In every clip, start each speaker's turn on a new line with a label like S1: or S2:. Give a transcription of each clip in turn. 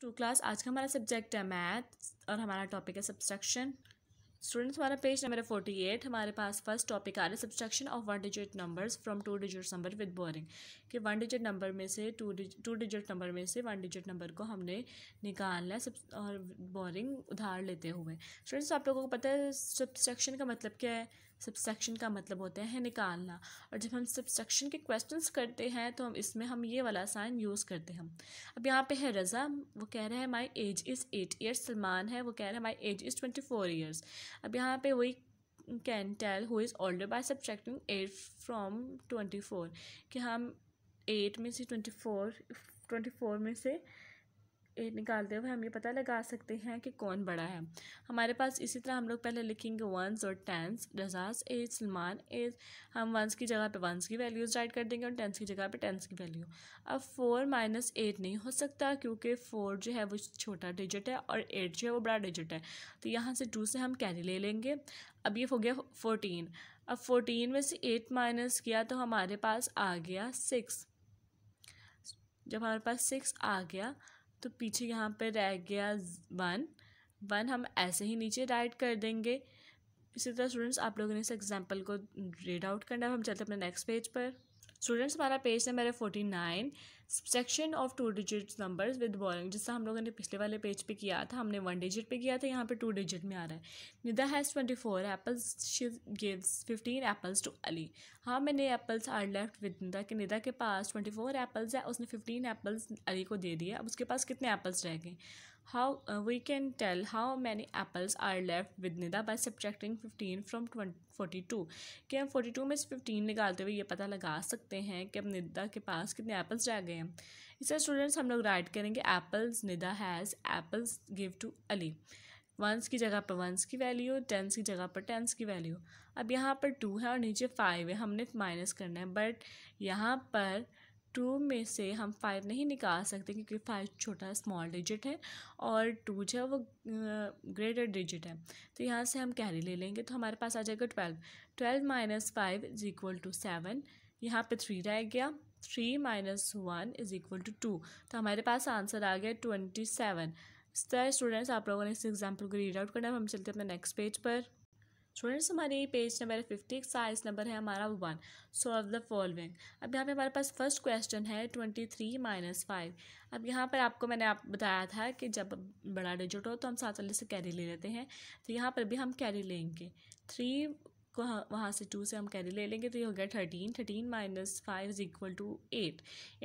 S1: To class आज का हमारा सब्जेक्ट है मैथ और हमारा टॉपिक है सब्सट्रक्शन स्टूडेंट्स हमारा पेज नंबर है फोर्टी एट हमारे पास फर्स्ट टॉपिक आ रहा है subtraction of one digit numbers from two digit number with borrowing कि वन डिजिट नंबर में से टू टू डिजिट नंबर में से वन डिजिट नंबर को हमने निकालना है सब और बोरिंग उधार लेते हुए स्टूडेंट्स आप लोगों को पता है सब्सट्रक्शन का मतलब क्या है सब्सट्रैक्शन का मतलब होता है निकालना और जब हम सब्सट्रैक्शन के क्वेश्चंस करते हैं तो हम इसमें हम ये वाला साइन यूज़ करते हैं अब यहाँ पे है रज़ा वो कह रहा है my age is eight years Salman है वो कह रहा है my age is twenty four years अब यहाँ पे वही can tell who is older by subtracting eight from twenty four कि हम एट में से ट्वेंटी फोर ट्वेंटी फोर में से निकालते हुए हम ये पता लगा सकते हैं कि कौन बड़ा है हमारे पास इसी तरह हम लोग पहले लिखेंगे वंस और टेंस रजाज एज सलमान एज हम वंस की जगह पे वंस की वैल्यूज़ राइट कर देंगे और टेंस की जगह पे टेंस की वैल्यू अब फोर माइनस एट नहीं हो सकता क्योंकि फोर जो है वो छोटा डिजिट है और एट जो है वो बड़ा डिजिट है तो यहाँ से टू से हम कैरी ले लेंगे अब ये हो गया फोर्टीन अब फोर्टीन में से एट माइनस किया तो हमारे पास आ गया सिक्स जब हमारे पास सिक्स आ गया तो पीछे यहाँ पे रह गया वन वन हम ऐसे ही नीचे राइट कर देंगे इसी तरह स्टूडेंट्स आप लोगों ने इस एग्जाम्पल को रीड आउट करना है हम चलते हैं अपने नेक्स्ट पेज पर स्टूडेंट्स हमारा पेज नंबर है forty nine section of two digit numbers with borrowing जिससे हम लोगों ने पिछले वाले पेज पे किया था हमने वन डिजिट पे किया था यहाँ पे टू डिजिट में आ रहा है Nida has twenty four apples she gives fifteen apples to Ali हाँ मैंने apples are left with Nida कि निदा के पास ट्वेंटी फोर एप्पल्स है उसने फिफ्टीन एप्पल्स अली को दे दिए अब उसके पास कितने एप्पल्स रह गए how uh, we can tell how many apples are left with nida by subtracting 15 from 42 kya 42 mein se 15 निकालते हुए ये पता लगा सकते हैं कि अब निदा के पास कितने एप्पल्स रह गए हैं इसे students hum log write karenge apples nida has apples give to ali ones की जगह पर वंस की वैल्यू टेंस की जगह पर टेंस की वैल्यू अब यहाँ पर टू है और नीचे फाइव है हमने माइनस करना है बट यहाँ पर टू में से हम फाइव नहीं निकाल सकते क्योंकि फाइव छोटा स्मॉल डिजिट है और टू जो है वो ग्रेटर डिजिट है तो यहाँ से हम कैरी ले लेंगे तो हमारे पास आ जाएगा twelve twelve minus five is equal to seven यहाँ पे थ्री रह गया three minus one is equal to two two हमारे पास आंसर आ गया ट्वेंटी सेवन इस तरह स्टूडेंट्स आप लोगों ने इस एग्जाम्पल को रीड आउट करना है हम चलते हैं अपने नेक्स्ट पेज पर स्टूडेंट्स हमारे page number fifty size number है हमारा one solve of the following अब यहाँ पे हमारे पास फर्स्ट क्वेश्चन है ट्वेंटी थ्री माइनस फाइव अब यहाँ पर आपको मैंने आप बताया था कि जब बड़ा डिजिट हो तो हम सात वाले से कैरी ले लेते हैं तो यहाँ पर भी हम कैरी लेंगे थ्री को वहाँ से टू से हम कैरी ले लेंगे तो ये हो गया thirteen thirteen minus five is equal to eight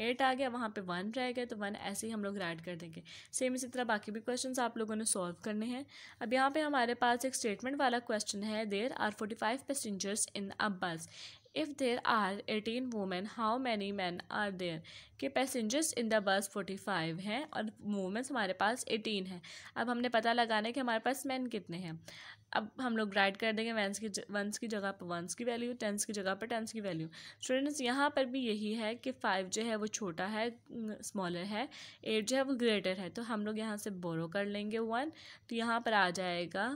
S1: eight आ गया वहाँ पे वन रह गया तो वन ऐसे ही हम लोग ऐड कर देंगे सेम इसी तरह बाकी भी क्वेश्चन आप लोगों ने सॉल्व करने हैं अब यहाँ पे हमारे पास एक स्टेटमेंट वाला क्वेश्चन है there are forty five passengers in a bus If there are eighteen women, how many men are there? कि passengers in the bus five हैं और वूमेंस हमारे पास एटीन हैं अब हमने पता लगाना है कि हमारे पास मैन कितने हैं अब हम लोग ग्राइड कर देंगे वैंस की वंस की जगह पर वंस की वैल्यू टेंस की जगह पर टेंस की वैल्यू स्टूडेंट्स यहाँ पर भी यही है कि फाइव जो है वो छोटा है स्मॉलर है एट जो है वो ग्रेटर है तो हम लोग यहाँ से बोरो कर लेंगे वन तो यहाँ पर आ जाएगा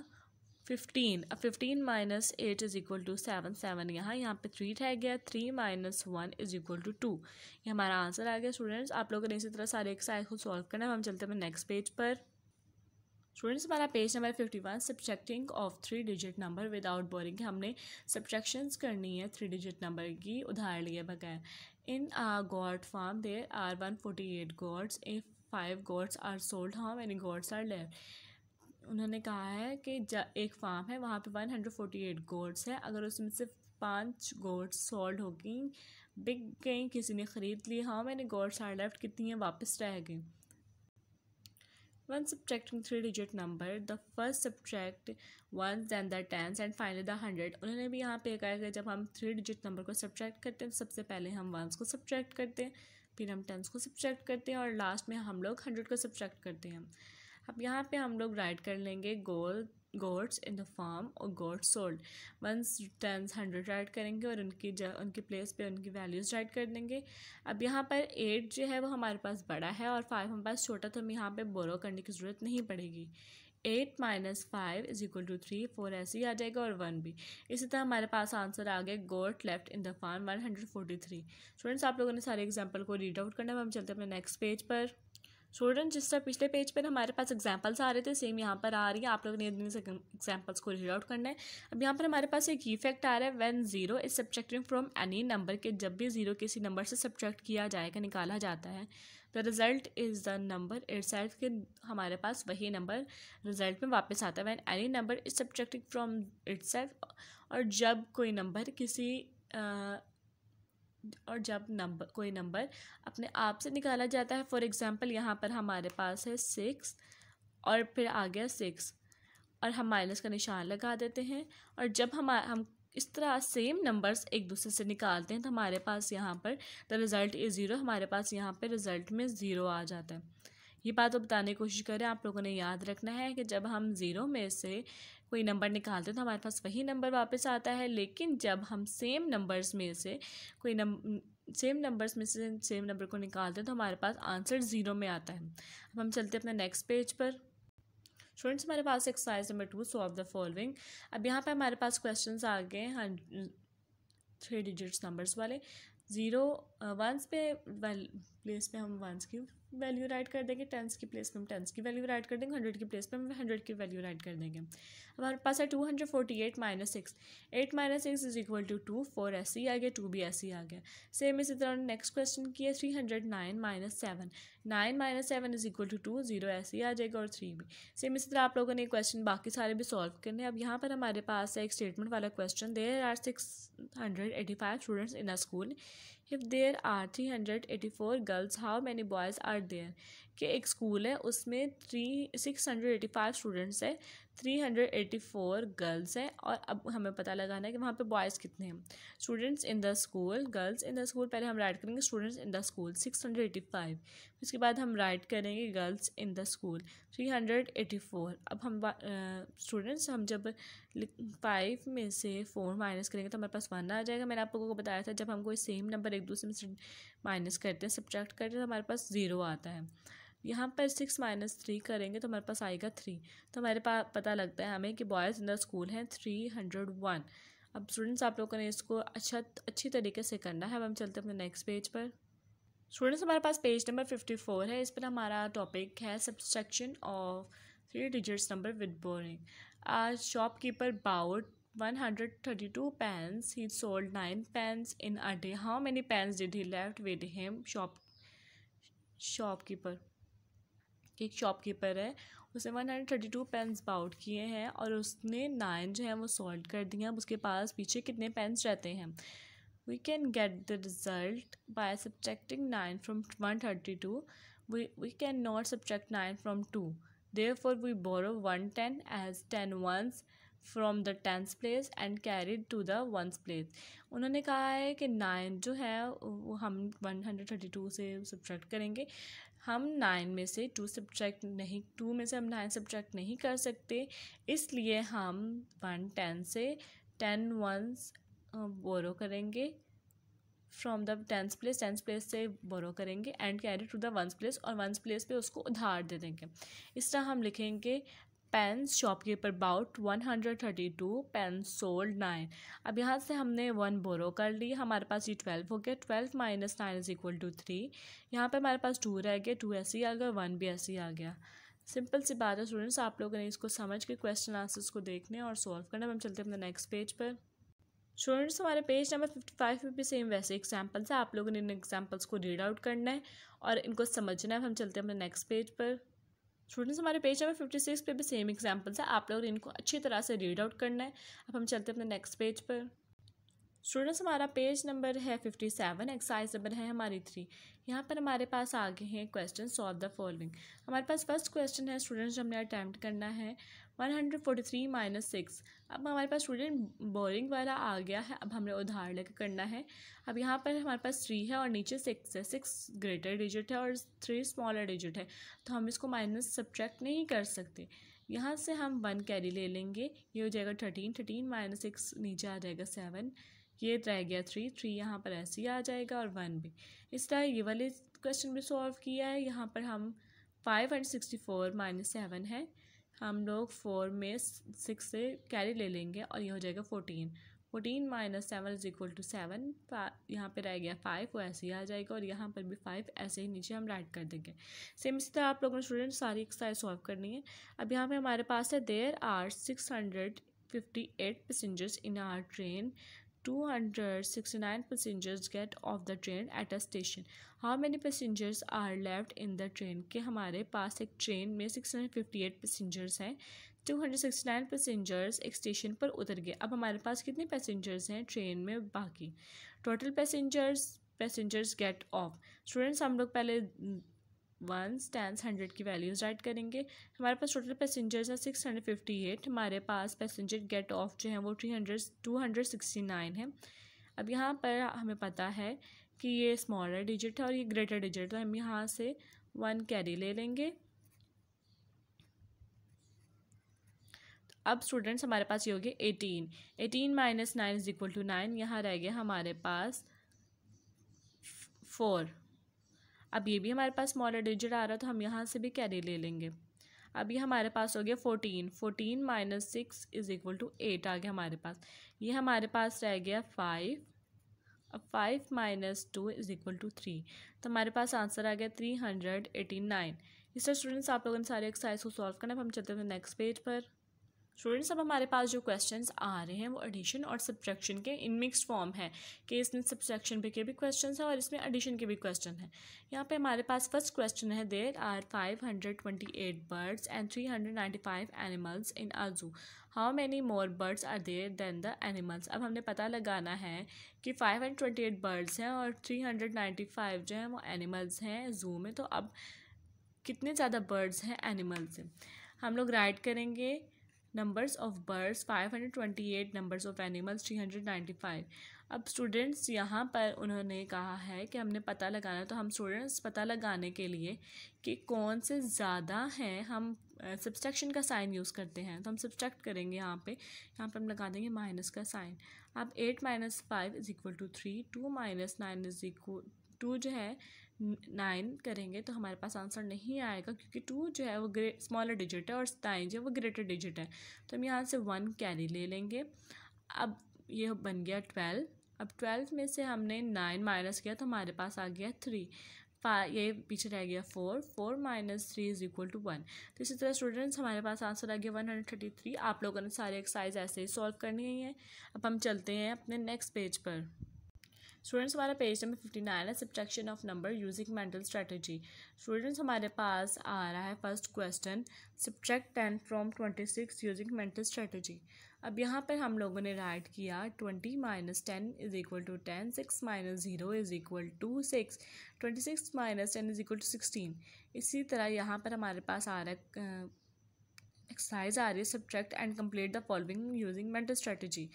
S1: फिफ्टीन अब fifteen minus eight is equal to seven seven यहाँ यहाँ पे थ्री रह गया three minus one is equal to two two हमारा आंसर आ गया स्टूडेंट्स आप लोगों ने इसी तरह सारे एक्सरसाइज को सॉल्व करना है हम चलते हैं नेक्स्ट पेज पर स्टूडेंट्स हमारा पेज नंबर फिफ्टी वन सब्जेक्टिंग of three digit number without borrowing हमने सब्जेक्शंस करनी है थ्री डिजिट नंबर की उधार लिए बगैर in a goat farm there are one forty eight goats if five goats are sold how many goats are left उन्होंने कहा है कि एक फार्म है वहाँ पे one hundred forty eight goats है अगर उसमें से पांच गोड्स सोल्ड हो गई बिक गई किसी ने ख़रीद ली हाँ मैंने गोड्स आर लेफ्ट कितनी हैं वापस रह गई one subtracting three digit number the first subtract one then the tens and final the hundred उन्होंने भी यहाँ पे कहा कि जब हम थ्री डिजिट नंबर को सब्ट्रैक्ट करते हैं तो सबसे पहले हम वंस को सब्ट्रैक्ट करते हैं फिर हम टेंस को सब्ट्रैक्ट करते हैं और लास्ट में हम लोग हंड्रेड को सब्ट्रैक्ट करते हैं अब यहाँ पे हम लोग राइट कर लेंगे गोल गोड्स इन द फॉर्म और goats sold ones tens hundred write करेंगे और उनकी ज उनकी प्लेस पे उनकी वैल्यूज़ राइट कर देंगे अब यहाँ पर एट जो है वो हमारे पास बड़ा है और फाइव हमारे पास छोटा तो हमें यहाँ पे बोरो करने की ज़रूरत नहीं पड़ेगी eight minus five is equal to three four ऐसे ही आ जाएगा और वन भी इसी तरह हमारे पास आंसर आ गया goats left in the farm one hundred forty three students आप लोगों ने सारे एग्जाम्पल को रीड आउट करना है हम चलते हैं अपने नेक्स्ट पेज पर स्टूडेंट जिस तरह पिछले पेज पर हमारे पास एग्जाम्पल्स आ रहे थे सेम यहाँ पर आ रही है आप लोगों ने एग्जाम्पल्स को रीड आउट करना है अब यहाँ पर हमारे पास एक इफेक्ट आ रहा है वन जीरो इज सब्जेक्टिंग फ्रॉम एनी नंबर के जब भी जीरो किसी नंबर से सब्जेक्ट किया जाएगा निकाला जाता है the result is the number itself के हमारे पास वही नंबर रिजल्ट में वापस आता है वैन एनी नंबर इज सब्जेक्टिंग फ्रॉम इट और जब कोई नंबर किसी uh, और जब नंबर कोई नंबर अपने आप से निकाला जाता है फॉर एग्ज़ाम्पल यहाँ पर हमारे पास है सिक्स और फिर आ गया सिक्स और हम माइनस का निशान लगा देते हैं और जब हम हम इस तरह सेम नंबर्स एक दूसरे से निकालते हैं तो हमारे पास यहाँ पर द रिज़ल्ट इज़ ज़ीरो हमारे पास यहाँ पर रिज़ल्ट में ज़ीरो आ जाता है ये बात तो बताने की कोशिश करें आप लोगों ने याद रखना है कि जब हम ज़ीरो में से कोई नंबर निकालते हैं तो हमारे पास वही नंबर वापस आता है लेकिन जब हम सेम नंबर्स में से कोई नम सेम नंबर्स में से सेम नंबर को निकालते हैं तो हमारे पास आंसर ज़ीरो में आता है अब हम चलते हैं अपने नेक्स्ट पेज पर स्टूडेंट्स हमारे पास exercise number two solve the following अब यहाँ पर हमारे पास क्वेश्चंस आ गए हैं थ्री डिजिट्स नंबर्स वाले ज़ीरो वंस पे वेल प्लेस पे हम वंस की वैल्यू राइट कर देंगे टेंस की प्लेस पर हम टेंस की वैल्यू राइट कर देंगे हंड्रेड की प्लेस पर हम हंड्रेड की वैल्यू राइट कर देंगे हमारे पास है two hundred forty eight minus six eight minus six is equal to two four ऐसे ही आ गया टू भी ऐसे ही आ गया सेम इसी तरह नेक्स्ट क्वेश्चन की है three hundred nine minus seven nine minus seven is equal to two zero ऐसे ही आ जाएगा और थ्री भी सेम इसी तरह आप लोगों ने क्वेश्चन बाकी सारे भी सॉल्व करने अब यहाँ पर हमारे पास है एक स्टेटमेंट वाला question there are six hundred eighty five students in a school if there are three hundred eighty four girls how many boys are there कि एक स्कूल है उसमें three six hundred eighty five students है three hundred eighty four girls हैं और अब हमें पता लगाना है कि वहाँ पे बॉयज़ कितने हैं students in the school girls in the school पहले हम राइट करेंगे students in the school six hundred eighty five उसके बाद हम राइट करेंगे girls in the school three hundred eighty four अब हम स्टूडेंट्स uh, हम जब फाइव में से फोर माइनस करेंगे तो हमारे पास वन आ जाएगा मैंने आप लोगों को बताया था जब हम कोई सेम नंबर एक दूसरे में से माइनस करते हैं सब्ट्रैक्ट करते हैं तो हमारे पास ज़ीरो आता है यहाँ पर सिक्स माइनस थ्री करेंगे तो हमारे पास आएगा थ्री तो हमारे पास पता लगता है हमें कि बॉयज़ इन द स्कूल हैं थ्री हंड्रेड वन अब स्टूडेंट्स आप लोगों ने इसको अच्छा अच्छी तरीके से करना है अब हम चलते हैं अपने नेक्स्ट पेज पर स्टूडेंट्स हमारे पास पेज नंबर फिफ्टी फोर है इस पर हमारा टॉपिक है subtraction of three digits number with borrowing आज shopkeeper bought one hundred thirty two pens he sold nine pens in a day how many pens did he left with him shop shopkeeper एक एक shopkeeper है उसने one hundred thirty two pens bought किए हैं और उसने nine जो है वो सॉल्व कर दिए अब उसके पास पीछे कितने पेन्स रहते हैं we can get the result by subjecting nine from one thirty two we we can not subject nine from two therefore we borrow one ten as ten ones from the tens place and carried to the ones place उन्होंने कहा है कि nine जो है वो हम one hundred thirty two से subject करेंगे हम नाइन में से टू सब्ट्रैक्ट नहीं टू में से हम नाइन सब्ट्रैक्ट नहीं कर सकते इसलिए हम वन टेन से टेन वंस बोरो करेंगे from the tens place tens place से बोरो करेंगे and carry to the ones place और वंस प्लेस पे उसको उधार दे देंगे इस तरह हम लिखेंगे pens shopkeeper about one hundred thirty two pens sold nine अब यहाँ से हमने वन बोरो कर ली हमारे पास ये ट्वेल्व हो गया twelve minus nine is equal to three यहाँ पर हमारे पास टू रह गया टू ऐसे ही आ गया वन भी ऐसे ही आ गया सिंपल सी बात है स्टूडेंट्स आप लोगों ने इसको समझ के क्वेश्चन आंसर्स को देखने और सॉल्व करना हम चलते हैं अपने नेक्स्ट पेज पर स्टूडेंट्स हमारे पेज नंबर फिफ्टी फाइव में भी सेम वैसे एग्जाम्पल्स है आप लोगों ने इन एग्जाम्पल्स को रीड आउट करना है और इनको समझना है हम चलते हैं अपने नेक्स्ट पेज पर स्टूडेंट्स हमारे पेज नंबर फिफ्टी सिक्स पर भी सेम एग्जाम्पल्स है आप लोग इनको अच्छी तरह से रीड आउट करना है अब हम चलते हैं अपने नेक्स्ट पेज पर स्टूडेंट्स हमारा पेज नंबर है फिफ्टी सेवन एक्सरसाइज नंबर है हमारी थ्री यहाँ पर हमारे पास आगे हैं क्वेश्चन सॉल्व द फॉलोइंग हमारे पास फर्स्ट क्वेश्चन है स्टूडेंट्स हमने अटैम्प्ट करना है one hundred forty three minus six अब हमारे पास स्टूडेंट बोरिंग वाला आ गया है अब हमें उधार लेकर करना है अब यहाँ पर हमारे पास थ्री है और नीचे सिक्स है सिक्स ग्रेटर डिजिट है और थ्री स्मॉलर डिजिट है तो हम इसको माइनस सब्ट्रैक्ट नहीं कर सकते यहाँ से हम वन कैरी ले लेंगे ये हो जाएगा थर्टीन थर्टीन माइनस सिक्स नीचे आ जाएगा सेवन ये रह गया थ्री थ्री यहाँ पर ऐसे ही आ जाएगा और वन भी इस तरह ये वाले क्वेश्चन भी सॉल्व किया है यहाँ पर हम five hundred sixty four minus seven है हम लोग फोर में सिक्स से कैरी ले लेंगे और ये हो जाएगा fourteen fourteen minus seven is equal to seven यहाँ पर रह गया फाइव वो ऐसे ही आ जाएगा और यहाँ पर भी फाइव ऐसे ही नीचे हम राइट कर देंगे सेम इसी तरह आप लोगों ने स्टूडेंट सारी एक्सरसाइज सॉल्व करनी है अब यहाँ पे हमारे पास है there are six hundred fifty eight passengers in our train two hundred sixty nine passengers get off the train at a station how many passengers are left in the train के हमारे पास एक ट्रेन में six hundred fifty eight passengers हैं two hundred sixty nine passengers एक station पर उतर गए अब हमारे पास कितने पैसेंजर्स हैं ट्रेन में बाकी total passengers passengers get off students हम लोग पहले वंस टेंस हंड्रेड की वैल्यूज़ राइट करेंगे हमारे पास टोटल पैसेंजर्स हैं सिक्स हंड्रेड फिफ्टी एट हमारे पास पैसेंजर गेट ऑफ जो है वो three hundred two hundred sixty nine है अब यहाँ पर हमें पता है कि ये स्मॉलर डिजिट है और ये ग्रेटर डिजिट है तो हम यहाँ से वन कैरी ले लेंगे अब स्टूडेंट्स हमारे पास ये हो गए eighteen eighteen minus nine is equal to nine यहाँ रह गए हमारे पास फोर अब ये भी हमारे पास स्मॉलर डिजिट आ रहा है तो हम यहाँ से भी कैरी ले लेंगे अब ये हमारे पास हो गया fourteen fourteen minus six is equal to eight आ गया हमारे पास ये हमारे पास रह गया फाइव अब five minus two is equal to three तो हमारे पास आंसर आ गया थ्री हंड्रेड एटी नाइन इस स्टूडेंट्स आप लोगों ने सारे एक्सरसाइज को सॉल्व करना है हम चलते हैं नेक्स्ट पेज पर स्टूडेंट्स अब हमारे पास जो क्वेश्चंस आ रहे हैं वो एडिशन और सब्ट्रैक्शन के इन मिक्सड फॉर्म है कि इसमें सब्ट्रैक्शन पे के भी क्वेश्चन है और इसमें एडिशन के भी क्वेश्चन है यहाँ पे हमारे पास फर्स्ट क्वेश्चन है there are five hundred twenty eight birds and three hundred ninety five animals in a zoo how many more birds are there than the animals अब हमने पता लगाना है कि five hundred twenty eight birds हैं और three hundred ninety five जो हैं वो एनिमल्स हैं जू में तो अब कितने ज़्यादा बर्ड्स हैं एनिमल्स हैं हम लोग राइट करेंगे numbers of birds 528 numbers of animals 395 अब स्टूडेंट्स यहाँ पर उन्होंने कहा है कि हमने पता लगाना है तो हम स्टूडेंट्स पता लगाने के लिए कि कौन से ज़्यादा हैं हम सब्सट्रैक्शन का साइन यूज़ करते हैं तो हम सब्सट्रैक्ट करेंगे यहाँ पे यहाँ पे हम लगा देंगे माइनस का साइन अब eight minus five is equal to three two minus nine is equal to जो है नाइन करेंगे तो हमारे पास आंसर नहीं आएगा क्योंकि टू जो है वो ग्रे स्मॉलर डिजिट है और नाइन जो है वो ग्रेटर डिजिट है तो हम यहाँ से वन कैरी ले लेंगे अब ये बन गया ट्वेल्व अब ट्वेल्व में से हमने नाइन माइनस किया तो हमारे पास आ गया थ्री ये पीछे रह गया four four minus three is equal to one तो इसी तरह स्टूडेंट्स हमारे पास आंसर आ गया वन हंड्रेड थर्टी थ्री आप लोगों ने सारे एक्सरसाइज ऐसे ही सॉल्व करनी है अब हम चलते हैं अपने नेक्स्ट पेज पर स्टूडेंट्स हमारा पेज नंबर फिफ्टी नाइन है subtraction of number using mental strategy students हमारे पास आ रहा है first question subtract ten from twenty six using mental strategy अब यहाँ पर हम लोगों ने राइट किया twenty minus ten is equal to ten six minus zero is equal to six twenty six minus ten is equal to sixteen इसी तरह यहाँ पर हमारे पास आ रहा है एक्सरसाइज आ रही है subtract and complete the following using mental strategy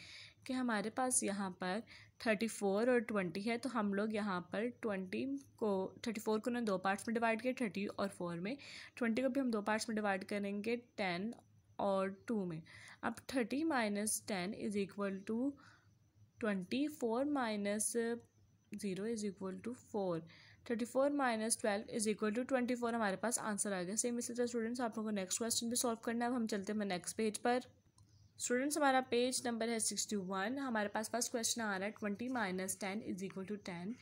S1: कि हमारे पास यहाँ पर थर्टी फोर और ट्वेंटी है तो हम लोग यहाँ पर ट्वेंटी को थर्टी फोर को ना दो पार्ट्स में डिवाइड किया थर्टी और फोर में ट्वेंटी को भी हम दो पार्ट्स में डिवाइड करेंगे टेन और टू में अब thirty minus ten is equal to twenty four minus zero is equal to four thirty four minus twelve is equal to twenty four हमारे पास आंसर आ गया सेम इसी तरह स्टूडेंट्स आप लोगों को नेक्स्ट क्वेश्चन भी सॉल्व करना है अब हम चलते हैं नेक्स्ट पेज पर स्टूडेंट्स हमारा पेज नंबर है सिक्सटी वन हमारे पास फर्स्ट क्वेश्चन आ रहा है twenty minus ten is equal to ten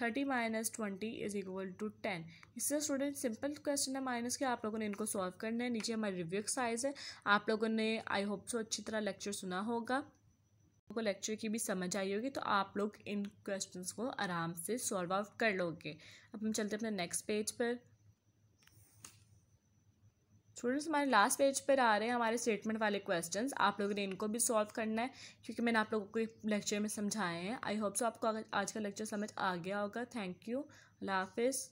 S1: thirty minus twenty is equal to ten इससे स्टूडेंट सिंपल क्वेश्चन है माइनस के आप लोगों ने इनको सॉल्व करना है नीचे हमारी रिव्यू एक्सरसाइज है आप लोगों ने आई होप सो अच्छी तरह लेक्चर सुना होगा आपको लेक्चर की भी समझ आई होगी तो आप लोग इन क्वेश्चन को आराम से सॉल्व आउट कर लोगे अब हम चलते हैं अपने नेक्स्ट पेज पर स्टूडेंट्स हमारे लास्ट पेज पर आ रहे हैं हमारे स्टेटमेंट वाले क्वेश्चंस आप लोगों ने इनको भी सॉल्व करना है क्योंकि मैंने आप लोगों को लेक्चर में समझाए हैं आई होप सो आपको आज का लेक्चर समझ आ गया होगा थैंक यू अल्लाह हाफिज़